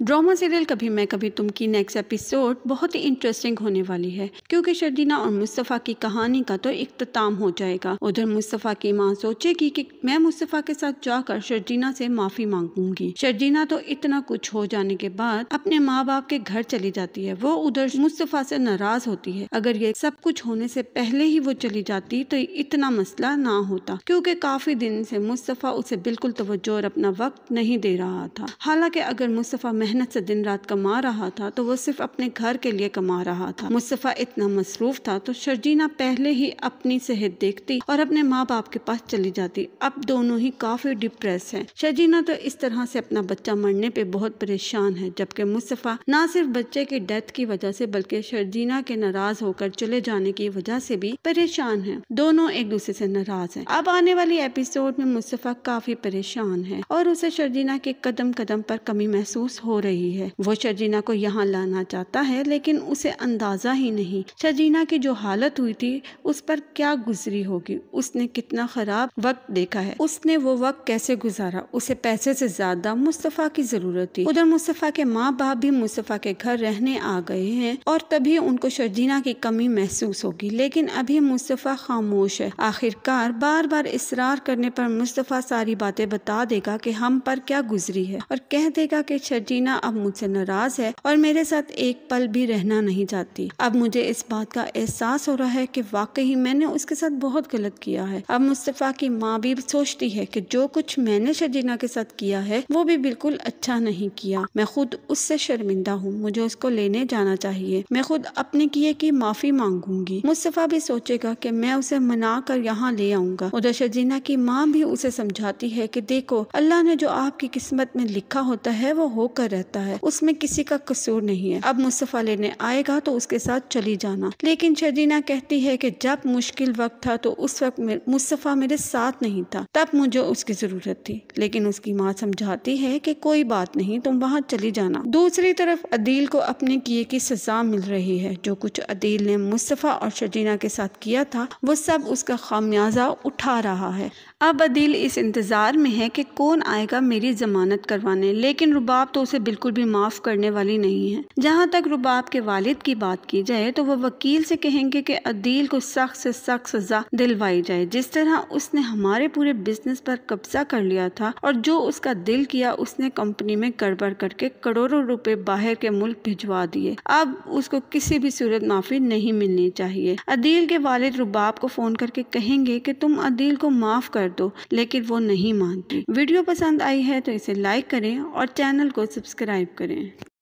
drama serial कभी मैं कभी तुम की नेक्स्ट एपिसोड बहुत ही इंटरेस्टिंग होने वाली है क्योंकि शर्दीना और मुस्तफ़ा की कहानी का तो इख्ताम हो जाएगा उधर मुस्तफ़ा की माँ सोचेगी कि मैं मुस्तफ़ा के साथ जाकर शर्दीना से माफ़ी मांगूंगी शर्दीना तो इतना कुछ हो जाने के बाद अपने माँ बाप के घर चली जाती है वो उधर मुस्तफ़ा से नाराज होती है अगर ये सब कुछ होने से पहले ही वो चली जाती तो इतना मसला ना होता क्योंकि काफी दिन से मुस्तफ़ा उसे बिल्कुल तोज्जो और अपना वक्त नहीं दे रहा था हालांकि अगर मुस्तफ़ा मेहनत से दिन रात कमा रहा था तो वो सिर्फ अपने घर के लिए कमा रहा था मुस्तफ़ा इतना मसरूफ था तो शर्जीना पहले ही अपनी सेहत देखती और अपने माँ बाप के पास चली जाती अब दोनों ही काफ़ी डिप्रेस है शर्जीना तो इस तरह से अपना बच्चा मरने पर बहुत परेशान है जबकि मुस्तफ़ा न सिर्फ बच्चे की डेथ की वजह से बल्कि शर्जीना के नाराज होकर चले जाने की वजह से भी परेशान है दोनों एक दूसरे से नाराज हैं अब आने वाली एपिसोड में मुस्तफ़ा काफ़ी परेशान है और उसे शर्जीना के कदम कदम पर कमी महसूस हो रही है वो शजीना को यहाँ लाना चाहता है लेकिन उसे अंदाज़ा ही नहीं शजीना की जो हालत हुई थी उस पर क्या गुजरी होगी उसने कितना ख़राब वक्त देखा है उसने वो वक्त कैसे गुजारा उसे पैसे से ज़्यादा मुस्तफ़ा की ज़रूरत थी उधर मुस्तफ़ा के माँ बाप भी मुस्तफ़ा के घर रहने आ गए हैं और तभी उनको शर्जीना की कमी महसूस होगी लेकिन अभी मुस्तफ़ा खामोश है आखिरकार बार बार इसरार करने पर मुस्तफ़ा सारी बातें बता देगा कि हम पर क्या गुजरी है और कह देगा कि शजीना मीना अब मुझसे नाराज है और मेरे साथ एक पल भी रहना नहीं चाहती अब मुझे इस बात का एहसास हो रहा है कि वाकई मैंने उसके साथ बहुत गलत किया है अब मुस्तफ़ा की माँ भी सोचती है कि जो कुछ मैंने शजीना के साथ किया है वो भी बिल्कुल अच्छा नहीं किया मैं खुद उससे शर्मिंदा हूँ मुझे उसको लेने जाना चाहिए मैं खुद अपने किए की माफ़ी मांगूंगी मुस्तफ़ा भी सोचेगा कि मैं उसे मना कर यहाँ ले आऊंगा उधर शजीना की माँ भी उसे समझाती है कि देखो अल्लाह ने जो आपकी किस्मत में लिखा होता है वो होकर रहता है उसमें किसी का कसूर नहीं है अब मुस्तफ़ा लेने आएगा तो उसके साथ चली जाना लेकिन शदीना कहती है कि जब मुश्किल वक्त था तो उस वक्त मुस्तफ़ा मेरे साथ नहीं था तब मुझे उसकी ज़रूरत थी लेकिन उसकी माँ समझाती है कि कोई बात नहीं तुम वहाँ चली जाना दूसरी तरफ अदील को अपने किए की सजा मिल रही है जो कुछ अदील ने मुस्तफ़ा और शजीना के साथ किया था वो सब उसका खामियाजा उठा रहा है अब अदील इस इंतज़ार में है कि कौन आएगा मेरी ज़मानत करवाने लेकिन रुबाब तो उसे बिल्कुल भी माफ़ करने वाली नहीं है जहाँ तक रुबाब के वालिद की बात की जाए तो वो वकील से कहेंगे कि अदील को सख्त से सख्त सजा दिलवाई जाए जिस तरह उसने हमारे पूरे बिजनेस पर कब्जा कर लिया था और जो उसका दिल किया उसने कंपनी में गड़बड़ करके करोड़ों रुपए बाहर के मुल्क भिजवा दिए अब उसको किसी भी सूरत माफी नहीं मिलनी चाहिए अदील के वालिद रुबाब को फोन करके कहेंगे कि तुम अदील को माफ कर दो लेकिन वो नहीं मानती वीडियो पसंद आई है तो इसे लाइक करें और चैनल को सब्सक्राइब सब्सक्राइब करें